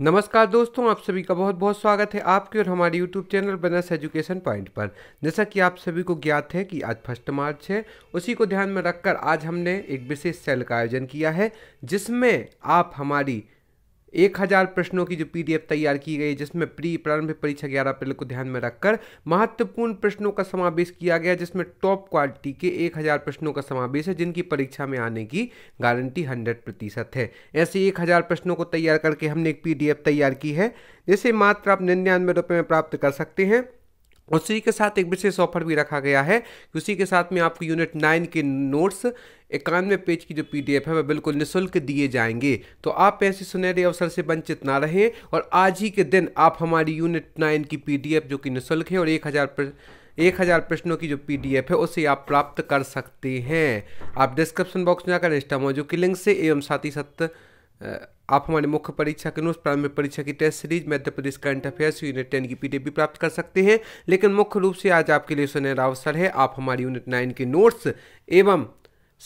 नमस्कार दोस्तों आप सभी का बहुत बहुत स्वागत है आपके और हमारे YouTube channel Banas education point पर जैसा कि आप सभी को ज्ञात है कि आज फर्स्ट मार्च है उसी को ध्यान में रखकर आज हमने एक विशेष सेल का आयोजन किया है जिसमें आप हमारी एक हजार प्रश्नों की जो पीडीएफ तैयार की गई जिसमें प्री प्रारंभिक परीक्षा ग्यारह अप्रैल को ध्यान में रखकर महत्वपूर्ण प्रश्नों का समावेश किया गया जिसमें टॉप क्वालिटी के एक हजार प्रश्नों का समावेश है जिनकी परीक्षा में आने की गारंटी हंड्रेड प्रतिशत है ऐसे एक हजार प्रश्नों को तैयार करके हमने एक पीडीएफ तैयार की है जिसे मात्र आप निन्यानवे रुपये में प्राप्त कर सकते हैं उसी के साथ एक विशेष ऑफर भी रखा गया है उसी के साथ में आपको यूनिट नाइन के नोट्स इक्यानवे पेज की जो पीडीएफ है वह बिल्कुल निःशुल्क दिए जाएंगे तो आप ऐसे सुनहरे अवसर से वंचित ना रहें और आज ही के दिन आप हमारी यूनिट नाइन की पीडीएफ जो कि निःशुल्क है और एक हज़ार पर... एक हज़ार प्रश्नों की जो पीडीएफ है उसे आप प्राप्त कर सकते हैं आप डिस्क्रिप्शन बॉक्स में जाकर इंस्टा मौजूद की लिंक से एवं साथ ही साथ आप हमारे मुख्य परीक्षा के अनुसार प्रारंभिक परीक्षा की test series Madhya Pradesh current affairs unit ten की पीडीएफ भी प्राप्त कर सकते हैं लेकिन मुख्य रूप से आज आपके लिए सुनहरा अवसर है आप हमारी यूनिट नाइन के नोट्स एवं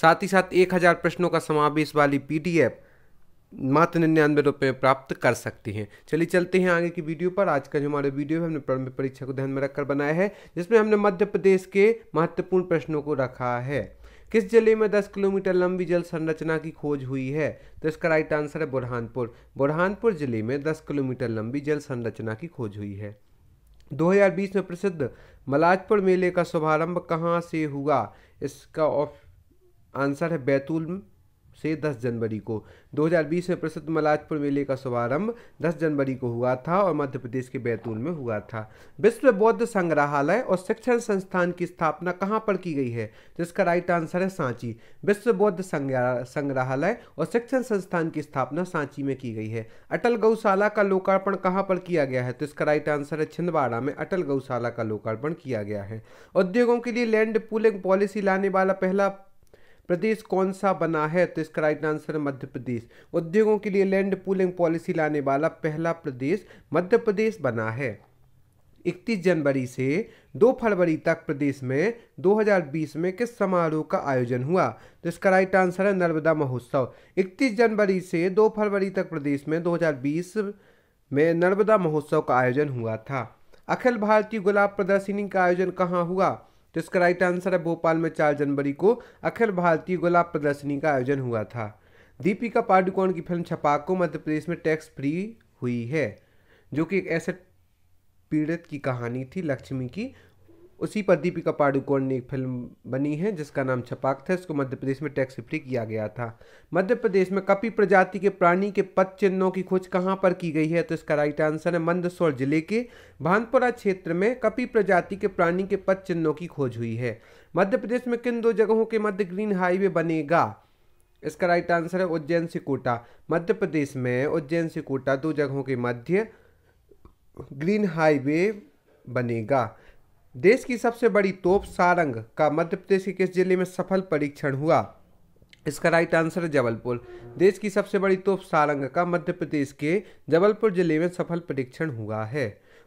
साथ ही साथ एक हज़ार प्रश्नों का समावेश वाली पीडीएफ मात्र निन्यानवे रुपये में प्राप्त कर सकते हैं चलिए चलते हैं आगे की वीडियो पर आज का जो हमारे वीडियो है हमने प्रारंभिक परीक्षा को ध्यान में रखकर बनाया है जिसमें हमने मध्य प्रदेश के महत्वपूर्ण प्रश्नों को रखा है किस जिले में 10 किलोमीटर लंबी जल संरचना की खोज हुई है तो इसका राइट आंसर है बुरहानपुर बुरहानपुर जिले में 10 किलोमीटर लंबी जल संरचना की खोज हुई है 2020 में प्रसिद्ध मलाजपुर मेले का शुभारंभ कहाँ से हुआ इसका आंसर है बैतूल से 10 जनवरी को 2020 में प्रसिद्ध मलाजपुर मेले का शुभारंभ 10 जनवरी को हुआ था और मध्य प्रदेश के बैतूल में हुआ था विश्व बौद्ध संग्रहालय और शिक्षण संस्थान की स्थापना कहाँ पर की गई है जिसका राइट आंसर है सांची विश्व बौद्ध संग्रहालय और शिक्षण संस्थान की स्थापना सांची में की गई है अटल गौशाला का लोकार्पण कहाँ पर किया गया है तो इसका राइट आंसर है छिंदवाड़ा में अटल गौशाला का लोकार्पण किया गया है उद्योगों के लिए लैंड पूलिंग पॉलिसी लाने वाला पहला प्रदेश कौन सा बना है तो इसका राइट आंसर है मध्य प्रदेश उद्योगों के लिए लैंड पूलिंग पॉलिसी लाने वाला पहला प्रदेश मध्य प्रदेश बना है 31 जनवरी से 2 फरवरी तक प्रदेश में 2020 में किस समारोह का आयोजन हुआ तो इसका राइट आंसर है नर्मदा महोत्सव 31 जनवरी से 2 फरवरी तक प्रदेश में 2020 में नर्मदा महोत्सव का आयोजन हुआ था अखिल भारतीय गुलाब प्रदर्शनी का आयोजन कहाँ हुआ तो इसका राइट आंसर है भोपाल में चार जनवरी को अखिल भारतीय गुलाब प्रदर्शनी का आयोजन हुआ था दीपिका पाडुकोण की फिल्म छपाको मध्य प्रदेश में टैक्स फ्री हुई है जो कि एक ऐसे पीड़ित की कहानी थी लक्ष्मी की उसी पर दीपिका पाडुकोण ने एक फिल्म बनी है जिसका नाम छपाक था इसको मध्य प्रदेश में टैक्स फ्री किया गया था मध्य प्रदेश में कपी प्रजाति के प्राणी के पद चिन्हों की खोज कहाँ पर की गई है तो इसका राइट आंसर है मंदसौर जिले के भानपुरा क्षेत्र में कपी प्रजाति के प्राणी के पद चिन्हों की खोज हुई है मध्य प्रदेश में किन दो जगहों के मध्य ग्रीन हाईवे बनेगा इसका राइट आंसर है उज्जैन से कोटा मध्य प्रदेश में उज्जैन से कोटा दो जगहों के मध्य ग्रीन हाईवे बनेगा देश की सबसे बड़ी तोप सारंग का मध्य प्रदेश के किस जिले में सफल परीक्षण हुआ इसका राइट आंसर है जबलपुर देश की सबसे बड़ी तोप सारंग का मध्य प्रदेश के जबलपुर जिले में सफल परीक्षण हुआ है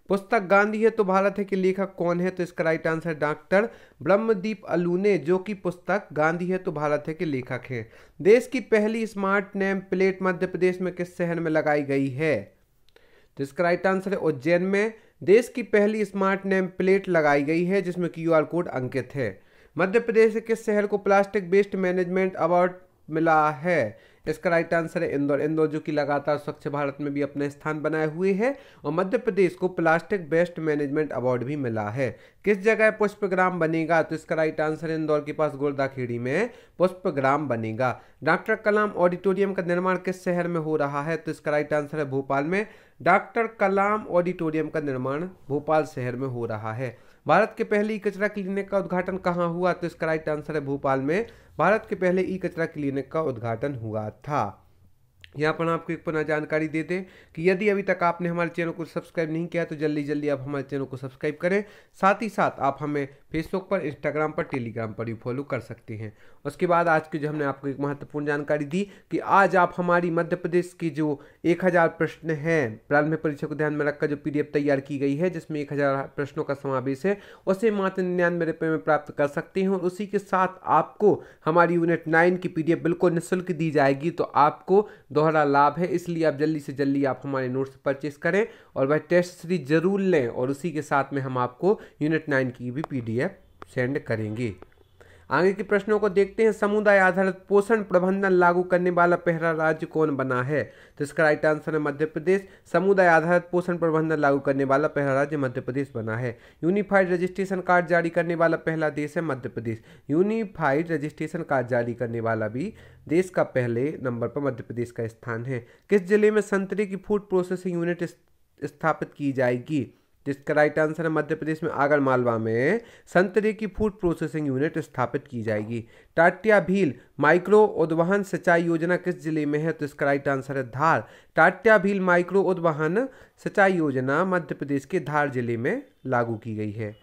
पुस्तक गांधी है तो भारत है के लेखक कौन है तो इसका right answer doctor Brahmdeep Alune जो कि पुस्तक गांधी है तो भारत है के लेखक हैं देश की पहली smart name plate Madhya Pradesh में किस शहर में लगाई गई है तो इसका राइट आंसर है उज्जैन में देश की पहली स्मार्ट नेम प्लेट लगाई गई है जिसमें क्यूआर कोड अंकित है मध्य प्रदेश के किस शहर को प्लास्टिक वेस्ट मैनेजमेंट अवार्ड मिला है इसका राइट आंसर है इंदौर इंदौर जो कि लगातार स्वच्छ भारत में भी अपना स्थान बनाए हुए है और मध्य प्रदेश को प्लास्टिक बेस्ट मैनेजमेंट अवार्ड भी मिला है किस जगह पुष्प ग्राम बनेगा तो इसका राइट आंसर इंदौर के पास गोरदाखेड़ी में पुष्प ग्राम बनेगा डॉक्टर कलाम ऑडिटोरियम का निर्माण किस शहर में हो रहा है तो इसका राइट आंसर है भोपाल में डॉक्टर कलाम ऑडिटोरियम का निर्माण भोपाल शहर में हो रहा है भारत के पहले ई कचरा क्लिनिक का उद्घाटन कहाँ हुआ तो इसका राइट आंसर है भोपाल में भारत के पहले ई कचरा क्लिनिक का उद्घाटन हुआ था यहाँ पर आपको एक पुनः जानकारी दे दें कि यदि अभी तक आपने हमारे चैनल को सब्सक्राइब नहीं किया तो जल्दी जल्दी आप हमारे चैनल को सब्सक्राइब करें साथ ही साथ आप हमें फेसबुक पर इंस्टाग्राम पर टेलीग्राम पर भी फॉलो कर सकते हैं उसके बाद आज की जो हमने आपको एक महत्वपूर्ण जानकारी दी कि आज आप हमारी मध्य प्रदेश की जो एक प्रश्न है प्रारंभिक परीक्षा को ध्यान में रखकर जो पी तैयार की गई है जिसमें एक प्रश्नों का समावेश है उसे मात्र निन्यानवे रुपये में प्राप्त कर सकते हैं और उसी के साथ आपको हमारी यूनिट नाइन की पी बिल्कुल निःशुल्क दी जाएगी तो आपको दो दोहरा लाभ है इसलिए आप जल्दी से जल्दी आप हमारे नोट्स परचेस करें और वह टेस्ट सीरीज जरूर लें और उसी के साथ में हम आपको यूनिट नाइन की भी पी सेंड करेंगे आगे के प्रश्नों को देखते हैं समुदाय आधारित पोषण प्रबंधन लागू करने वाला पहला राज्य कौन बना है तो इसका राइट आंसर है मध्य प्रदेश समुदाय आधारित पोषण प्रबंधन लागू करने वाला पहला राज्य मध्य प्रदेश बना है यूनिफाइड रजिस्ट्रेशन कार्ड जारी करने वाला पहला देश है Madhya Pradesh unified registration card जारी करने वाला भी देश का पहले नंबर पर मध्य प्रदेश का स्थान है किस जिले में संतरे की फूड प्रोसेसिंग यूनिट स्थापित की जाएगी जिसका राइट आंसर है मध्य प्रदेश में आगर मालवा में संतरे की फूड प्रोसेसिंग यूनिट स्थापित की जाएगी टाटिया भील माइक्रो उद्वहन सिंचाई योजना किस जिले में है तो इसका राइट आंसर है धार टाटिया भील माइक्रो उद्वहन सिंचाई योजना मध्य प्रदेश के धार जिले में लागू की गई है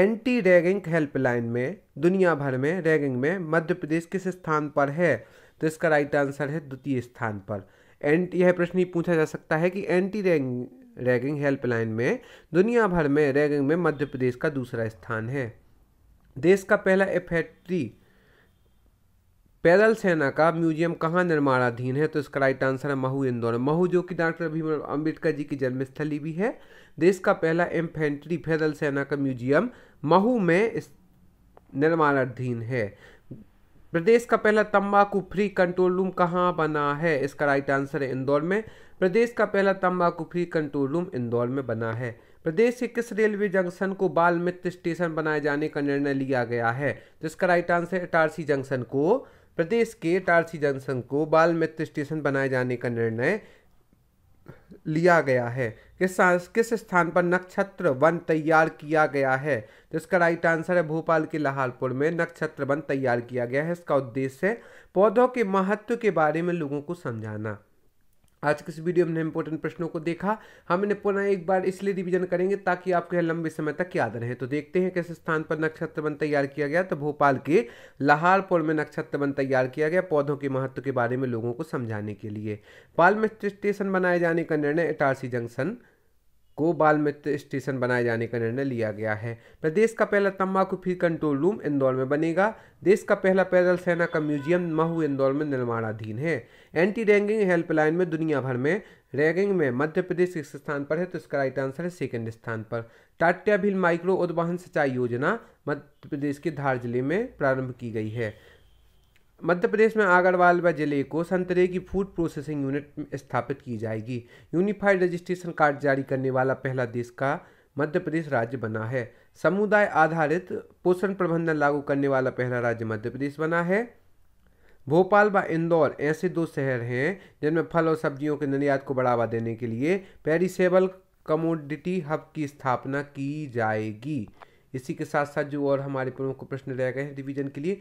एंटी रैगिंग हेल्पलाइन में दुनिया भर में रैगिंग में मध्य प्रदेश किस स्थान पर है तो इसका राइट आंसर है द्वितीय स्थान पर एंटी यह प्रश्न ही पूछा जा सकता है कि एंटी रैगिंग रैगिंग हेल्पलाइन में दुनिया भर में रैगिंग में मध्य प्रदेश का दूसरा स्थान है देश का पहला एफएट्री पैदल सेना का म्यूजियम कहाँ निर्माणाधीन है तो इसका राइट आंसर है महू इंदौर महू जो कि डॉक्टर भीमराव अम्बेडकर जी की जन्मस्थली भी है देश का पहला इन्फेंट्री पैदल सेना का म्यूजियम महू में निर्माणाधीन है प्रदेश का पहला तंबाकू फ्री कंट्रोल रूम कहाँ बना है इसका राइट आंसर है इंदौर में प्रदेश का पहला तंबाकू फ्री कंट्रोल रूम इंदौर में बना है प्रदेश के किस रेलवे जंक्शन को बाल मित्र स्टेशन बनाए जाने का निर्णय लिया गया है जिसका राइट आंसर इटारसी जंक्शन को प्रदेश के इटारसी जंक्शन को बाल मित्र स्टेशन बनाए जाने का निर्णय लिया गया है किस किस स्थान पर नक्षत्र वन तैयार किया गया है तो इसका राइट आंसर है भोपाल के लाहौलपुर में नक्षत्र वन तैयार किया गया है इसका उद्देश्य पौधों के महत्व के बारे में लोगों को समझाना आज के इस वीडियो में इंपॉर्टेंट प्रश्नों को देखा हम इन्हें पुनः एक बार इसलिए रिवीजन करेंगे ताकि आपके लंबे समय तक याद रहे तो देखते हैं किस स्थान पर नक्षत्र वन तैयार किया गया तो भोपाल के लाहौरपुर में नक्षत्र वन तैयार किया गया पौधों के महत्व के बारे में लोगों को समझाने के लिए पाल में स्टेशन बनाए जाने का निर्णय इटारसी जंक्शन को बालमित्र स्टेशन बनाए जाने का निर्णय लिया गया है प्रदेश का पहला तम्बाकू फ्री कंट्रोल रूम इंदौर में बनेगा देश का पहला पैदल सेना का म्यूजियम महू इंदौर में निर्माणाधीन है एंटी रैगिंग हेल्पलाइन में दुनिया भर में रैगिंग में मध्य प्रदेश इस स्थान पर है तो इसका राइट आंसर है सेकेंड स्थान पर भील माइक्रो उद्वहन सिंचाई योजना मध्य प्रदेश के धार जिले में प्रारंभ की गई है मध्य प्रदेश में आगरवालवा जिले को संतरे की फूड प्रोसेसिंग यूनिट स्थापित की जाएगी यूनिफाइड रजिस्ट्रेशन कार्ड जारी करने वाला पहला देश का मध्य प्रदेश राज्य बना है समुदाय आधारित पोषण प्रबंधन लागू करने वाला पहला राज्य मध्य प्रदेश बना है भोपाल व इंदौर ऐसे दो शहर हैं जिनमें फल और सब्जियों के निर्यात को बढ़ावा देने के लिए पेरिसेबल कमोडिटी हब की स्थापना की जाएगी इसी के साथ साथ जो और हमारे प्रमुख प्रश्न रह गए हैं डिवीजन के लिए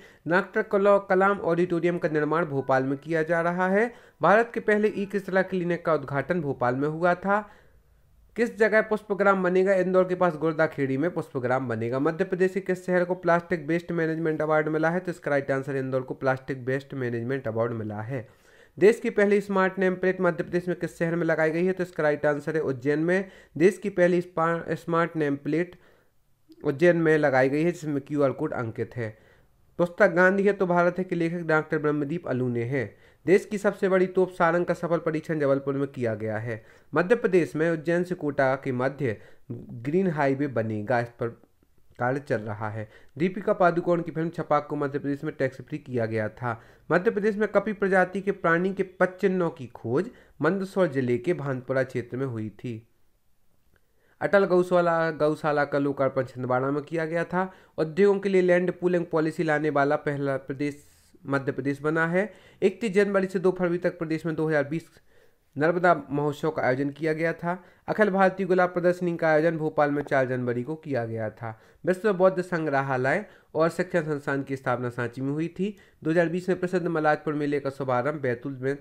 कला कलाम ऑडिटोरियम का निर्माण भोपाल में किया जा रहा है भारत के पहले ई किसला क्लिनिक का उद्घाटन भोपाल में हुआ था किस जगह पुष्पग्राम बनेगा इंदौर के पास गुर्दाखेड़ी में पुष्पग्राम बनेगा मध्य प्रदेश के किस शहर को प्लास्टिक बेस्ट मैनेजमेंट अवार्ड मिला है तो इसका राइट आंसर इंदौर को प्लास्टिक बेस्ट मैनेजमेंट अवार्ड मिला है देश की पहली smart name plate Madhya Pradesh में किस शहर में लगाई गई है तो इसका राइट आंसर है उज्जैन में देश की पहली स्मार्ट नेम प्लेट उज्जैन में लगाई गई है जिसमें क्यू कोड अंकित है पुस्तक गांधी है तो भारत है के लेखक डॉक्टर ब्रह्मदीप अलू ने हैं देश की सबसे बड़ी तोप सारंग का सफल परीक्षण जबलपुर में किया गया है मध्य प्रदेश में उज्जैन से कोटा के मध्य ग्रीन हाईवे बनेगा इस पर कार्य चल रहा है दीपिका पादुकोण की फिल्म छपाक को मध्य प्रदेश में टैक्स फ्री किया गया था मध्य प्रदेश में कपी प्रजाति के प्राणी के पच्चिन्नों की खोज मंदसौर जिले के भानपुरा क्षेत्र में हुई थी अटल गौशाला गौशाला का लोकार्पण छिंदवाड़ा में किया गया था उद्योगों के लिए लैंड पूलिंग पॉलिसी लाने वाला पहला प्रदेश मध्य प्रदेश बना है इकतीस जनवरी से दो फरवरी तक प्रदेश में 2020 नर्मदा महोत्सव का आयोजन किया गया था अखिल भारतीय गुलाब प्रदर्शनी का आयोजन भोपाल में चार जनवरी को किया गया था विश्व बौद्ध संग्रहालय और शिक्षण संस्थान की स्थापना सांची में हुई थी 2020 में प्रसिद्ध मलाजपुर मेले का शुभारंभ बैतूल में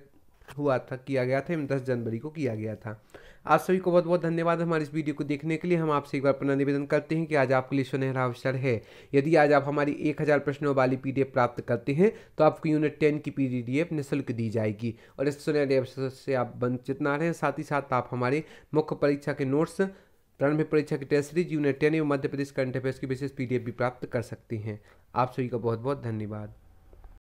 हुआ था किया गया था दस जनवरी को किया गया था आप सभी को बहुत बहुत धन्यवाद हमारे इस वीडियो को देखने के लिए हम आपसे एक बार पुनः निवेदन करते हैं कि आज आपके लिए सुनहरा अवसर है यदि आज आप हमारी एक हज़ार प्रश्नों वाली पी प्राप्त करते हैं तो आपको यूनिट टेन की पी निःशुल्क दी जाएगी और इस सुनहरे अवसर से आप वंचित ना रहें साथ ही साथ आप हमारे मुख्य परीक्षा के नोट्स प्रारंभिक परीक्षा की टेस्ट सीरीज यूनिट टेन एवं मध्य प्रदेश करंट अफेयर्स की विशेष पी भी प्राप्त कर सकते हैं आप सभी का बहुत बहुत धन्यवाद